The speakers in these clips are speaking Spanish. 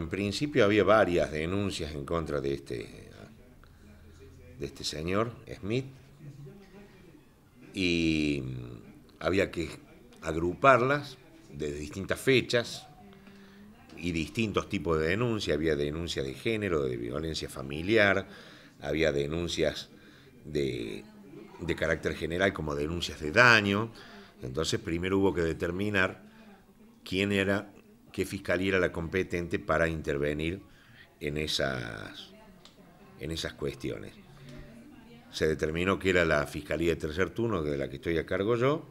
En principio había varias denuncias en contra de este, de este señor, Smith, y había que agruparlas de distintas fechas y distintos tipos de denuncia. Había denuncias de género, de violencia familiar, había denuncias de, de carácter general como denuncias de daño. Entonces primero hubo que determinar quién era qué fiscalía era la competente para intervenir en esas, en esas cuestiones. Se determinó que era la Fiscalía de Tercer Turno, de la que estoy a cargo yo.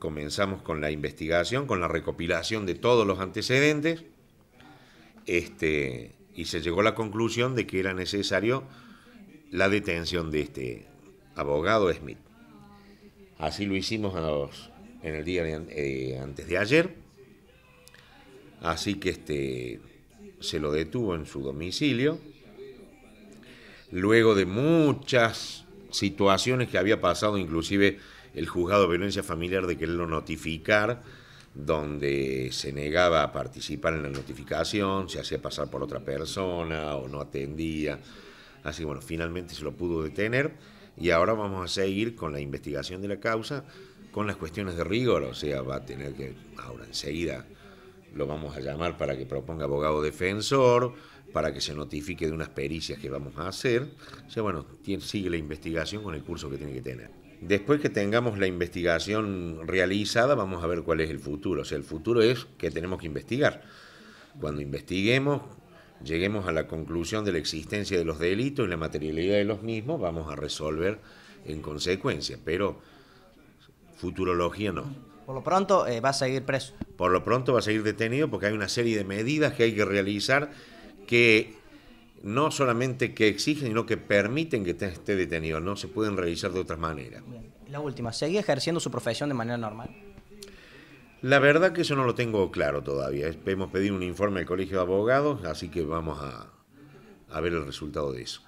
Comenzamos con la investigación, con la recopilación de todos los antecedentes, este, y se llegó a la conclusión de que era necesario la detención de este abogado Smith. Así lo hicimos en el día eh, antes de ayer Así que este, se lo detuvo en su domicilio. Luego de muchas situaciones que había pasado, inclusive el juzgado de violencia familiar de quererlo notificar, donde se negaba a participar en la notificación, se hacía pasar por otra persona o no atendía. Así que bueno, finalmente se lo pudo detener y ahora vamos a seguir con la investigación de la causa, con las cuestiones de rigor, o sea, va a tener que ahora enseguida lo vamos a llamar para que proponga abogado defensor, para que se notifique de unas pericias que vamos a hacer. O sea, bueno, sigue la investigación con el curso que tiene que tener. Después que tengamos la investigación realizada, vamos a ver cuál es el futuro. O sea, el futuro es que tenemos que investigar. Cuando investiguemos, lleguemos a la conclusión de la existencia de los delitos y la materialidad de los mismos, vamos a resolver en consecuencia. Pero futurología no. Por lo pronto eh, va a seguir preso. Por lo pronto va a seguir detenido porque hay una serie de medidas que hay que realizar que no solamente que exigen, sino que permiten que esté detenido. No se pueden realizar de otra manera. La última, ¿seguía ejerciendo su profesión de manera normal? La verdad que eso no lo tengo claro todavía. Hemos pedido un informe del Colegio de Abogados, así que vamos a, ver el resultado de eso.